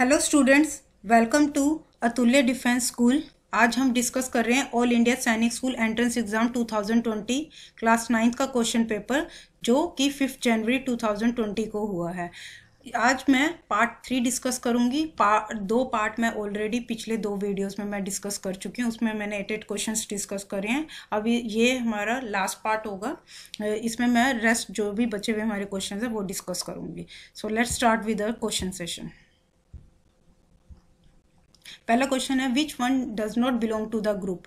Hello students welcome to Atulya defence school आज हम discuss कर रहे हैं all India Sainik school entrance exam 2020 class ninth का क्वेश्चन पेपर जो कि फिफ्थ जनवरी 2020 को हुआ है आज मैं पार्ट थ्री डिस्कस करूंगी पार्ट दो पार्ट मैं ऑलरेडी पिछले दो वीडियोस में मैं डिस्कस कर चुकी हूँ उसमें मैंने एट एट क्वेश्चन डिस्कस करे हैं अभी ये हमारा लास्ट पार्ट होगा इसमें मैं रेस्ट जो भी बचे हुए हमारे क्वेश्चन हैं वो डिस्कस करूँगी so let's start with a question session पहला क्वेश्चन है which one does not belong to the group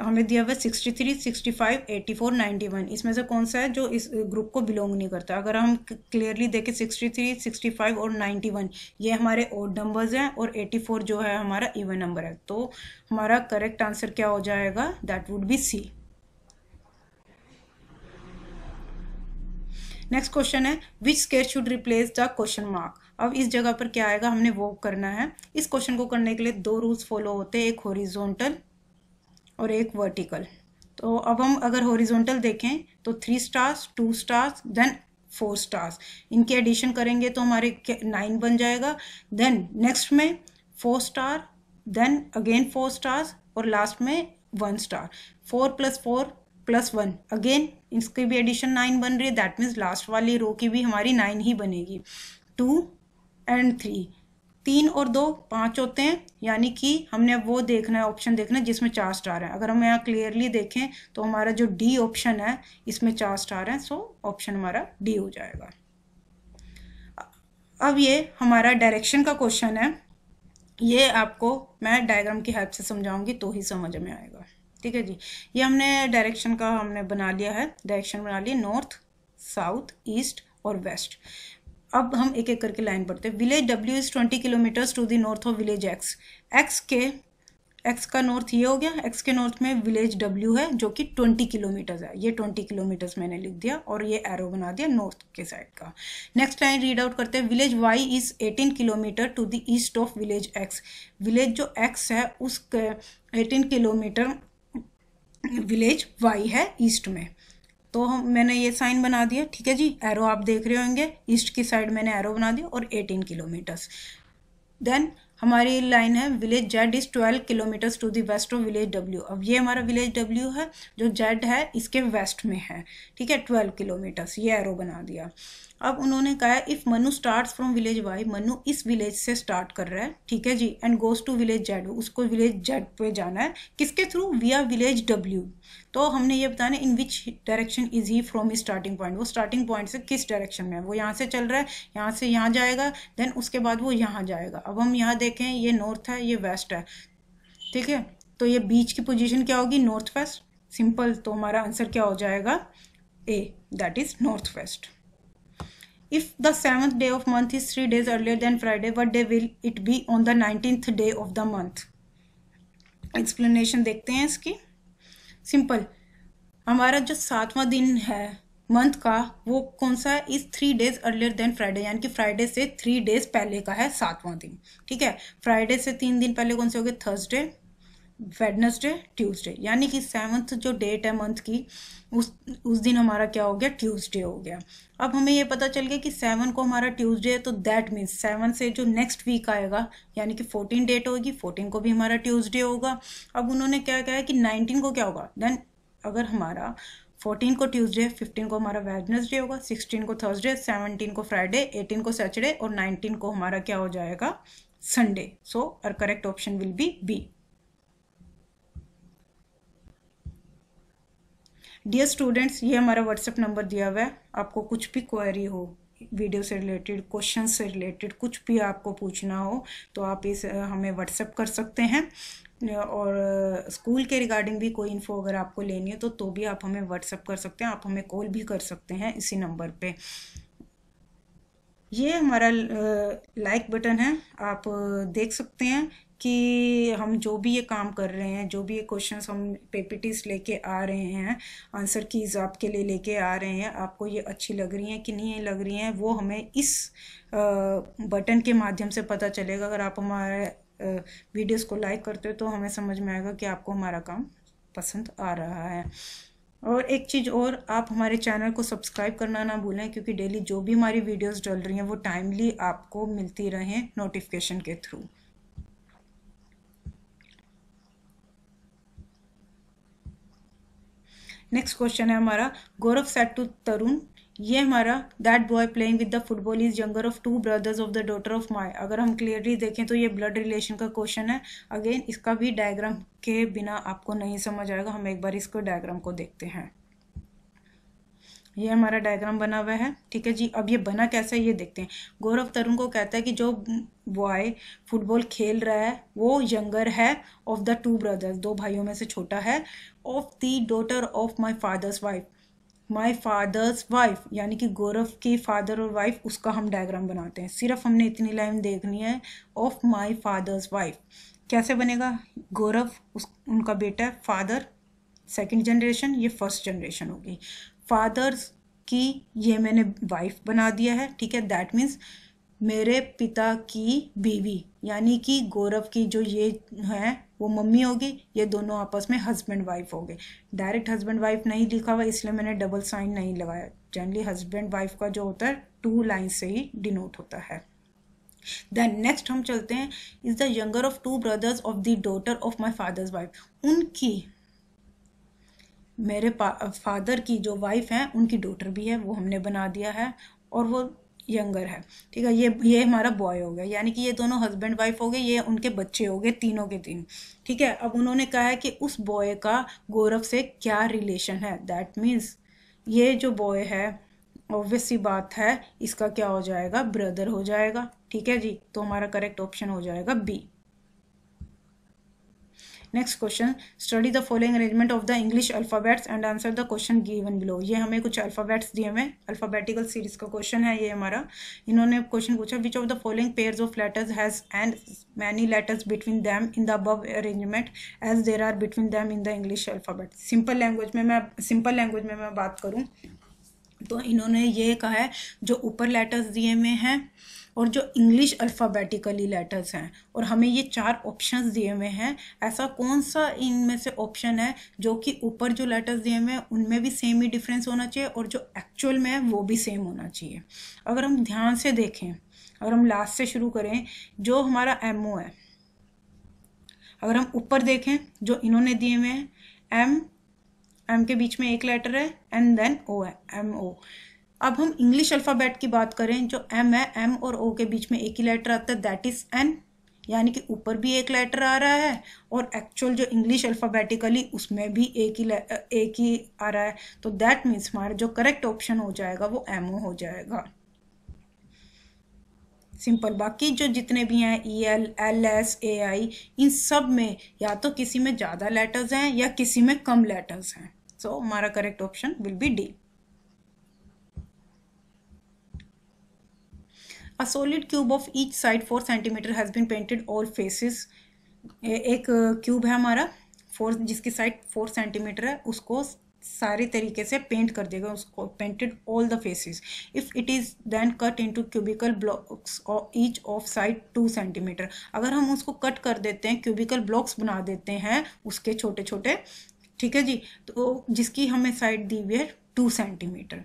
हमें दिया हुआ sixty three sixty five eighty four ninety one इसमें से कौन सा है जो इस ग्रुप को बिलोंग नहीं करता अगर हम क्लियरली देखें सिक्सटी थ्री सिक्सटी फाइव और नाइन्टी वन ये हमारे ओड नंबर्स हैं और एटी फोर जो है हमारा इवन नंबर है तो हमारा करेक्ट आंसर क्या हो जाएगा that would be C next question है which square should replace the question mark अब इस जगह पर क्या आएगा हमने वो करना है इस क्वेश्चन को करने के लिए दो रूल्स फॉलो होते हैं एक होरिजोनटल और एक वर्टिकल तो अब हम अगर होरिजोनटल देखें तो three stars two stars then four stars इनके एडिशन करेंगे तो हमारे नाइन बन जाएगा देन नेक्स्ट में four star then again four stars और लास्ट में one star four plus four plus one again इसकी भी एडिशन नाइन बन रही है दैट मीन्स लास्ट वाली रो की भी हमारी नाइन ही बनेगी टू एंड थ्री तीन और दो पाँच होते हैं यानी कि हमने अब वो देखना है ऑप्शन देखना है जिसमें चार स्टार है अगर हम यहाँ क्लियरली देखें तो हमारा जो डी ऑप्शन है इसमें चार स्टार है सो so ऑप्शन हमारा डी हो जाएगा अब ये हमारा डायरेक्शन का क्वेश्चन है ये आपको मैं डायग्राम की हेल्प से समझाऊंगी तो ही समझ में आएगा ठीक है जी ये हमने डायरेक्शन का हमने बना लिया है डायरेक्शन बना लिया नॉर्थ साउथ ईस्ट और वेस्ट अब हम एक एक करके लाइन पढ़ते हैं village W is twenty kilometres to the north of village X X के एक्स का नॉर्थ ये हो गया एक्स के नॉर्थ में विलेज डब्ल्यू है जो कि ट्वेंटी किलोमीटर्स है ये ट्वेंटी किलोमीटर्स मैंने लिख दिया और ये एरो बना दिया नॉर्थ के साइड का नेक्स्ट लाइन रीड आउट करते हैं village Y is eighteen kilometre to the east of village X village जो एक्स है उस एटीन किलोमीटर विलेज वाई है ईस्ट में तो हम मैंने ये साइन बना दिया ठीक है जी एरो आप देख रहे होंगे ईस्ट की साइड मैंने एरो बना दिया और 18 किलोमीटर्स देन हमारी लाइन है village Z is twelve kilometres to the west of village W अब ये हमारा विलेज डब्ल्यू है जो जेड है इसके वेस्ट में है ठीक है ट्वेल्व किलोमीटर्स ये एरो बना दिया अब उन्होंने कहा है if Manu start from village Y Manu इस विलेज से स्टार्ट कर रहा है ठीक है जी and goes to village Z उसको विलेज जेड पे जाना है किसके थ्रू विया विलेज डब्ल्यू तो हमने ये बताना in which direction is he from is starting point वो स्टार्टिंग पॉइंट से किस डायरेक्शन में है वो यहाँ से चल रहा है यहाँ से यहाँ जाएगा देन उसके बाद वो यहाँ जाएगा अब हम यहाँ देखें ये नॉर्थ है ये वेस्ट है ठीक है तो ये बीच की पोजिशन क्या होगी नॉर्थ वेस्ट सिंपल तो हमारा आंसर क्या हो जाएगा A that is north west If the seventh day of month is three days earlier than Friday, what day will it be on the nineteenth day of the month? Explanation देखते हैं इसकी simple हमारा जो सातवां दिन है month का वो कौन सा है is three days earlier than Friday यानी कि फ्राइडे से थ्री डेज पहले का है सातवां दिन ठीक है फ्राइडे से तीन दिन पहले कौन से हो गए थर्सडे वेडनसडे ट्यूसडे यानी कि सेवन्थ जो डेट है मंथ की उस उस दिन हमारा क्या हो गया ट्यूसडे हो गया अब हमें ये पता चल गया कि सेवन को हमारा ट्यूसडे है तो दैट मीन्स सेवन से जो नेक्स्ट वीक आएगा यानी कि फोर्टीन डेट होगी फोर्टीन को भी हमारा ट्यूसडे होगा अब उन्होंने क्या कहा है कि नाइनटीन को क्या होगा देन अगर हमारा फोर्टीन को ट्यूसडे फिफ्टीन को हमारा वेडनसडे होगा सिक्सटीन को थर्सडे सेवनटीन को फ्राइडे एटीन को सैटरडे और नाइनटीन को हमारा क्या हो जाएगा संडे सो और correct option will be B dear students ये हमारा व्हाट्सएप नंबर दिया हुआ है आपको कुछ भी क्वेरी हो वीडियो से रिलेटेड क्वेश्चन से रिलेटेड कुछ भी आपको पूछना हो तो आप इस हमें व्हाट्सएप कर सकते हैं और स्कूल के रिगार्डिंग भी कोई इन्फो अगर आपको लेनी है तो तो भी आप हमें व्हाट्सएप कर सकते हैं आप हमें कॉल भी कर सकते हैं इसी नंबर पे ये हमारा लाइक बटन है आप देख सकते हैं कि हम जो भी ये काम कर रहे हैं जो भी ये क्वेश्चंस हम पेपिटिस लेके आ रहे हैं आंसर कीज आपके लिए लेके आ रहे हैं आपको ये अच्छी लग रही हैं कि नहीं लग रही हैं वो हमें इस बटन के माध्यम से पता चलेगा अगर आप हमारे वीडियोस को लाइक करते हो तो हमें समझ में आएगा कि आपको हमारा काम पसंद आ रहा है और एक चीज़ और आप हमारे चैनल को सब्सक्राइब करना ना भूलें क्योंकि डेली जो भी हमारी वीडियोस डल रही हैं वो टाइमली आपको मिलती रहें नोटिफिकेशन के थ्रू नेक्स्ट क्वेश्चन है हमारा गौरव सेट्टू तरुण ये हमारा that boy playing with the football is younger of two brothers of the daughter of my अगर हम क्लियरली देखें तो ये ब्लड रिलेशन का क्वेश्चन है अगेन इसका भी डायग्राम के बिना आपको नहीं समझ आएगा हम एक बार इसको डायग्राम को देखते हैं ये हमारा डायग्राम बना हुआ है ठीक है जी अब ये बना कैसे है ये देखते हैं गौरव तरुण को कहता है कि जो बॉय फुटबॉल खेल रहा है वो यंगर है ऑफ द टू ब्रदर्स दो भाइयों में से छोटा है of the daughter of my father's wife my father's wife यानी कि गौरव की फादर और वाइफ उसका हम डायग्राम बनाते हैं सिर्फ हमने इतनी लाइन देखनी है ऑफ माई फादर्स वाइफ कैसे बनेगा गौरव उस उनका बेटा फादर सेकेंड जनरेशन ये फर्स्ट जनरेशन होगी फादर्स की ये मैंने वाइफ बना दिया है ठीक है दैट मीन्स मेरे पिता की बीवी यानी कि गौरव की जो ये है वो मम्मी होगी ये दोनों आपस में हस्बैंड वाइफ हो गए डायरेक्ट हस्बैंड वाइफ नहीं लिखा हुआ इसलिए मैंने डबल साइन नहीं लगाया जनरली हस्बैंड वाइफ का जो होता है टू लाइन से ही डिनोट होता है देन नेक्स्ट हम चलते हैं is the younger of two brothers of the daughter of my father's wife उनकी मेरे फादर की जो वाइफ हैं उनकी डॉटर भी है वो हमने बना दिया है और वो यंगर है ठीक है ये ये हमारा बॉय हो गया यानी कि ये दोनों हस्बैंड वाइफ हो गए ये उनके बच्चे हो गए तीनों के तीन ठीक है अब उन्होंने कहा है कि उस बॉय का गौरव से क्या रिलेशन है दैट मीन्स ये जो बॉय है ऑब्वियस ही बात है इसका क्या हो जाएगा ब्रदर हो जाएगा ठीक है जी तो हमारा करेक्ट ऑप्शन हो जाएगा B next question study the following arrangement of the English alphabets and answer the question given below ये हमें कुछ अल्फ़ाबेट्स दिए हुए अल्फ़ाबेटिकल सीरीज का क्वेश्चन है ये हमारा इन्होंने क्वेश्चन पूछा which of the following pairs of letters has and many letters between them in the above arrangement as there are between them in the English alphabet simple language में मैं simple language में मैं बात करूँ तो इन्होंने ये कहा है जो ऊपर लेटर्स दिए हुए हैं और जो इंग्लिश अल्फ़ाबेटिकली लेटर्स हैं और हमें ये चार ऑप्शंस दिए हुए हैं ऐसा कौन सा इनमें से ऑप्शन है जो कि ऊपर जो लेटर्स दिए हुए हैं उनमें भी सेम ही डिफरेंस होना चाहिए और जो एक्चुअल में है वो भी सेम होना चाहिए अगर हम ध्यान से देखें अगर हम लास्ट से शुरू करें जो हमारा एम ओ है अगर हम ऊपर देखें जो इन्होंने दिए हुए हैं एम एम के बीच में एक लेटर है एंड देन ओ है एम ओ अब हम इंग्लिश अल्फ़ाबेट की बात करें जो एम है एम और ओ के बीच में एक ही लेटर आता है दैट इज़ एन यानी कि ऊपर भी एक लेटर आ रहा है और एक्चुअल जो इंग्लिश अल्फ़ाबेटिकली उसमें भी एक ही एक ही आ रहा है तो दैट मीन्स हमारा जो करेक्ट ऑप्शन हो जाएगा वो एम ओ हो जाएगा सिंपल बाकी जो जितने भी हैं E L L S A I इन सब में या तो किसी में ज़्यादा लेटर्स हैं या किसी में कम लेटर्स हैं सो so, हमारा correct option will be D a solid cube of each side four centimetre has been painted all faces. एक क्यूब है हमारा फोर जिसकी साइड फोर सेंटीमीटर है उसको सारे तरीके से पेंट कर देगा उसको painted all the faces if it is then cut into cubical blocks each of side two centimetre अगर हम उसको कट कर देते हैं क्यूबिकल ब्लॉक्स बना देते हैं उसके छोटे छोटे ठीक है जी तो जिसकी हमें साइड दी हुई है टू सेंटीमीटर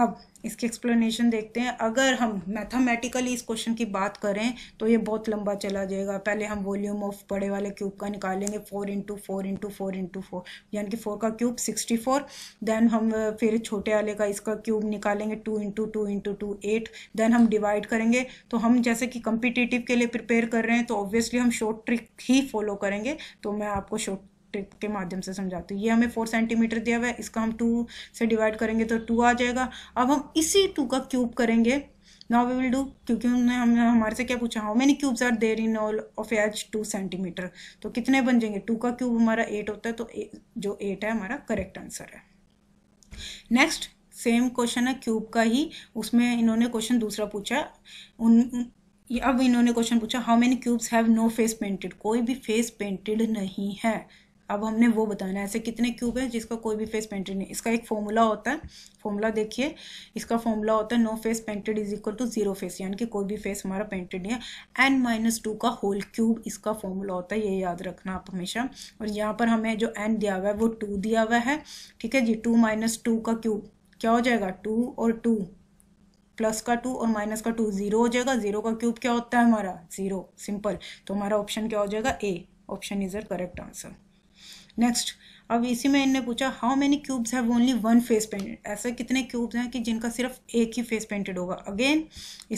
अब इसकी एक्सप्लेनेशन देखते हैं अगर हम मैथमेटिकली इस क्वेश्चन की बात करें तो ये बहुत लंबा चला जाएगा पहले हम वॉल्यूम ऑफ बड़े वाले क्यूब का निकालेंगे four into four into four into four यानी कि फोर का क्यूब सिक्सटी फोर देन हम फिर छोटे वाले का इसका क्यूब निकालेंगे two into two into two eight then हम डिवाइड करेंगे तो हम जैसे कि कंपिटिटिव के लिए प्रिपेयर कर रहे हैं तो ऑब्वियसली हम शॉर्ट ट्रिक ही फॉलो करेंगे तो मैं आपको शॉर्ट ट्रिक के माध्यम से समझाती हूँ ये हमें फोर सेंटीमीटर दिया हुआ है इसका हम टू से डिवाइड करेंगे तो टू आ जाएगा अब हम इसी टू का क्यूब करेंगे नाउ वी विल डू क्योंकि उन्होंने हम हमारे से क्या पूछा how many cubes are there in all of edge two centimetre तो कितने बन जाएंगे टू का क्यूब हमारा एट होता है तो ए, जो एट है हमारा करेक्ट आंसर है नेक्स्ट सेम क्वेश्चन है क्यूब का ही उसमें इन्होंने क्वेश्चन दूसरा पूछा उन अब इन्होंने क्वेश्चन पूछा how many cubes have no face painted कोई भी फेस पेंटेड नहीं है अब हमने वो बताना है ऐसे कितने क्यूब हैं जिसका कोई भी फेस पेंटेड नहीं इसका एक फॉर्मूला होता है फॉर्मूला देखिए इसका फॉर्मूला होता है no face painted is equal to zero face यानी कि कोई भी फेस हमारा पेंटेड नहीं है एन माइनस टू का होल क्यूब इसका फॉर्मूला होता है ये याद रखना आप हमेशा और यहाँ पर हमें जो एन दिया हुआ है वो टू दिया हुआ है ठीक है जी टू माइनस टू का क्यूब क्या हो जाएगा टू और टू प्लस का टू और माइनस का टू जीरो हो जाएगा जीरो का क्यूब क्या होता है हमारा जीरो सिंपल तो हमारा ऑप्शन क्या हो जाएगा A option is A correct answer next अब इसी में इनने पूछा how many cubes have only one face painted ऐसे कितने क्यूब्स हैं कि जिनका सिर्फ एक ही फेस पेंटेड होगा अगेन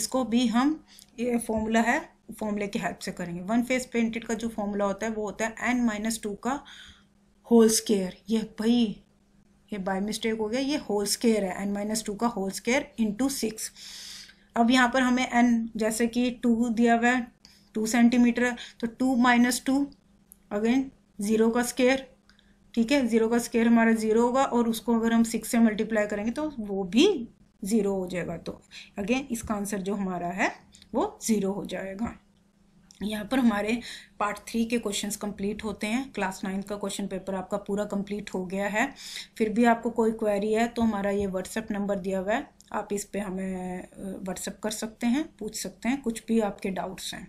इसको भी हम ये फॉर्मूला है फॉर्मूले की हेल्प से करेंगे वन फेस पेंटेड का जो फॉर्मूला होता है वो होता है एन माइनस टू का होल स्केयर ये भाई ये बाय मिस्टेक हो गया ये होल स्केयर है एन माइनस टू का होल स्केयर इंटू सिक्स अब यहाँ पर हमें एन जैसे कि टू दिया हुआ है टू सेंटीमीटर तो two minus two again zero का स्केयर ठीक है ज़ीरो का स्केयर हमारा ज़ीरो होगा और उसको अगर हम सिक्स से मल्टीप्लाई करेंगे तो वो भी ज़ीरो हो जाएगा तो अगेन इसका आंसर जो हमारा है वो ज़ीरो हो जाएगा यहाँ पर हमारे पार्ट थ्री के क्वेश्चंस कंप्लीट होते हैं क्लास नाइन्थ का क्वेश्चन पेपर आपका पूरा कंप्लीट हो गया है फिर भी आपको कोई क्वेरी है तो हमारा ये व्हाट्सएप नंबर दिया हुआ है आप इस पे हमें व्हाट्सअप कर सकते हैं पूछ सकते हैं कुछ भी आपके डाउट्स हैं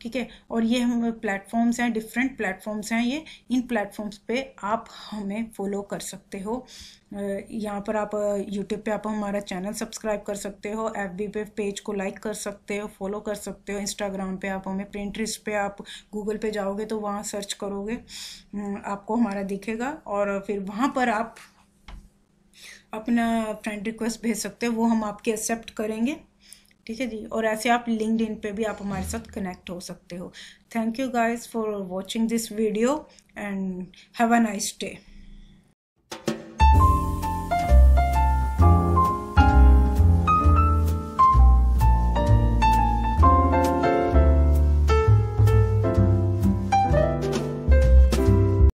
ठीक है और ये हम प्लेटफॉर्म्स हैं डिफरेंट प्लेटफॉर्म्स हैं ये इन प्लेटफॉर्म्स पे आप हमें फॉलो कर सकते हो यहाँ पर आप यूट्यूब पे आप हमारा चैनल सब्सक्राइब कर सकते हो एफ बी पे पेज को लाइक कर सकते हो फॉलो कर सकते हो इंस्टाग्राम पे आप हमें प्रिंट्रिस्ट पे आप गूगल पे जाओगे तो वहाँ सर्च करोगे आपको हमारा दिखेगा और फिर वहाँ पर आप अपना फ्रेंड रिक्वेस्ट भेज सकते हो वो हम आपके एक्सेप्ट करेंगे ठीक है जी और ऐसे आप लिंकड इन पर भी आप हमारे साथ कनेक्ट हो सकते हो thank you guys for watching this video and have a nice day